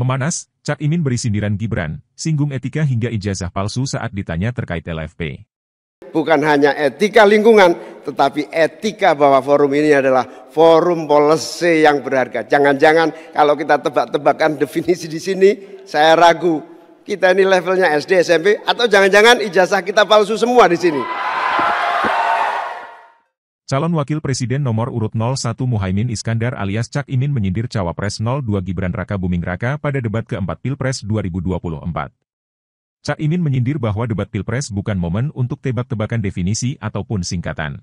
Memanas, Cak Imin beri sindiran Gibran, singgung etika hingga ijazah palsu saat ditanya terkait LFP. Bukan hanya etika lingkungan, tetapi etika bahwa forum ini adalah forum policy yang berharga. Jangan-jangan kalau kita tebak-tebakan definisi di sini, saya ragu. Kita ini levelnya SD, SMP, atau jangan-jangan ijazah kita palsu semua di sini. Calon Wakil Presiden nomor urut 01 Muhaimin Iskandar alias Cak Imin menyindir Cawapres 02 Gibran Raka Buming Raka pada debat keempat Pilpres 2024. Cak Imin menyindir bahwa debat Pilpres bukan momen untuk tebak-tebakan definisi ataupun singkatan.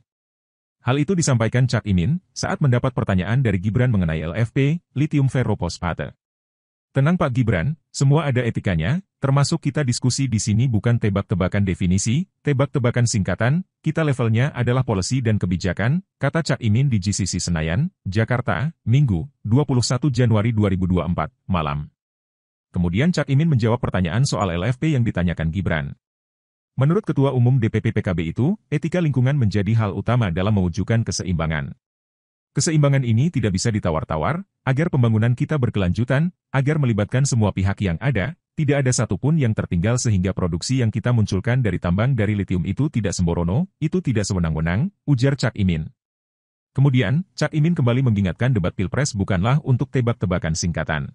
Hal itu disampaikan Cak Imin saat mendapat pertanyaan dari Gibran mengenai LFP, Lithium ferrophosphate. Tenang Pak Gibran, semua ada etikanya, Termasuk kita diskusi di sini bukan tebak-tebakan definisi, tebak-tebakan singkatan, kita levelnya adalah polisi dan kebijakan, kata Cak Imin di GCC Senayan, Jakarta, Minggu, 21 Januari 2024, malam. Kemudian Cak Imin menjawab pertanyaan soal LFP yang ditanyakan Gibran. Menurut Ketua Umum DPP PKB itu, etika lingkungan menjadi hal utama dalam mewujudkan keseimbangan. Keseimbangan ini tidak bisa ditawar-tawar, agar pembangunan kita berkelanjutan, agar melibatkan semua pihak yang ada, tidak ada satupun yang tertinggal sehingga produksi yang kita munculkan dari tambang dari litium itu tidak sembrono, itu tidak sewenang-wenang, ujar Cak Imin. Kemudian, Cak Imin kembali mengingatkan debat Pilpres bukanlah untuk tebak-tebakan singkatan.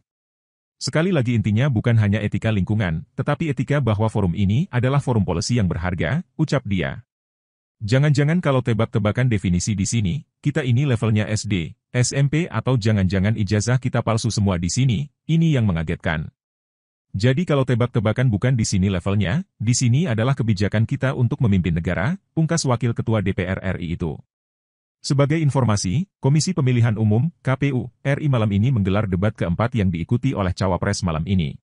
Sekali lagi intinya bukan hanya etika lingkungan, tetapi etika bahwa forum ini adalah forum polisi yang berharga, ucap dia. Jangan-jangan kalau tebak-tebakan definisi di sini, kita ini levelnya SD, SMP atau jangan-jangan ijazah kita palsu semua di sini, ini yang mengagetkan. Jadi kalau tebak-tebakan bukan di sini levelnya, di sini adalah kebijakan kita untuk memimpin negara, pungkas Wakil Ketua DPR RI itu. Sebagai informasi, Komisi Pemilihan Umum, KPU, RI malam ini menggelar debat keempat yang diikuti oleh cawapres malam ini.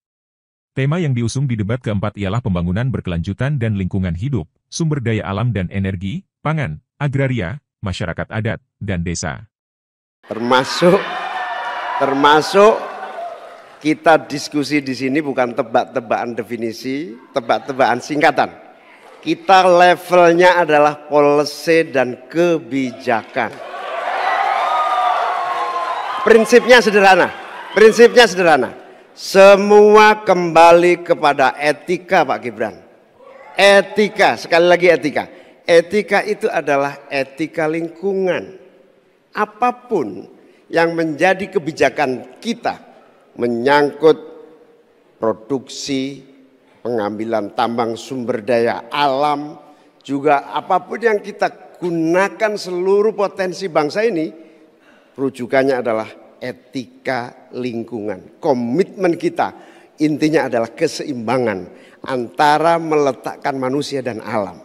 Tema yang diusung di debat keempat ialah pembangunan berkelanjutan dan lingkungan hidup, sumber daya alam dan energi, pangan, agraria, masyarakat adat, dan desa. Termasuk termasuk kita diskusi di sini bukan tebak-tebakan definisi, tebak-tebakan singkatan. Kita levelnya adalah policy dan kebijakan. Prinsipnya sederhana. Prinsipnya sederhana. Semua kembali kepada etika Pak Gibran. Etika, sekali lagi etika. Etika itu adalah etika lingkungan. Apapun yang menjadi kebijakan kita, menyangkut produksi, pengambilan tambang sumber daya alam, juga apapun yang kita gunakan seluruh potensi bangsa ini, rujukannya adalah etika lingkungan. Komitmen kita intinya adalah keseimbangan antara meletakkan manusia dan alam.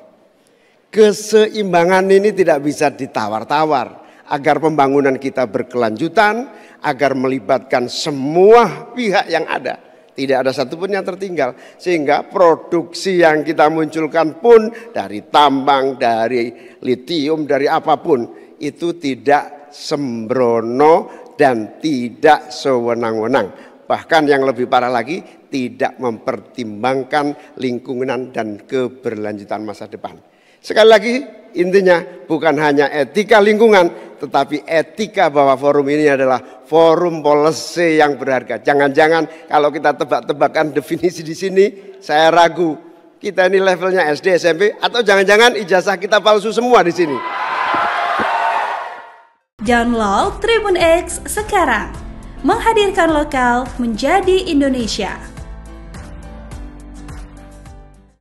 Keseimbangan ini tidak bisa ditawar-tawar agar pembangunan kita berkelanjutan, agar melibatkan semua pihak yang ada. Tidak ada satupun yang tertinggal. Sehingga produksi yang kita munculkan pun dari tambang, dari litium, dari apapun. Itu tidak sembrono dan tidak sewenang-wenang. Bahkan yang lebih parah lagi tidak mempertimbangkan lingkungan dan keberlanjutan masa depan. Sekali lagi intinya bukan hanya etika lingkungan, tetapi etika bahwa forum ini adalah forum policy yang berharga. Jangan-jangan kalau kita tebak-tebakan definisi di sini, saya ragu. Kita ini levelnya SD, SMP, atau jangan-jangan ijazah kita palsu semua di sini. Download Tribun X sekarang. Menghadirkan lokal menjadi Indonesia.